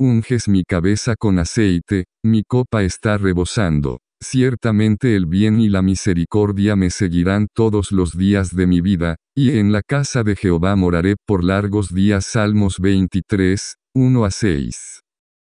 unges mi cabeza con aceite, mi copa está rebosando. Ciertamente el bien y la misericordia me seguirán todos los días de mi vida, y en la casa de Jehová moraré por largos días. Salmos 23, 1 a 6.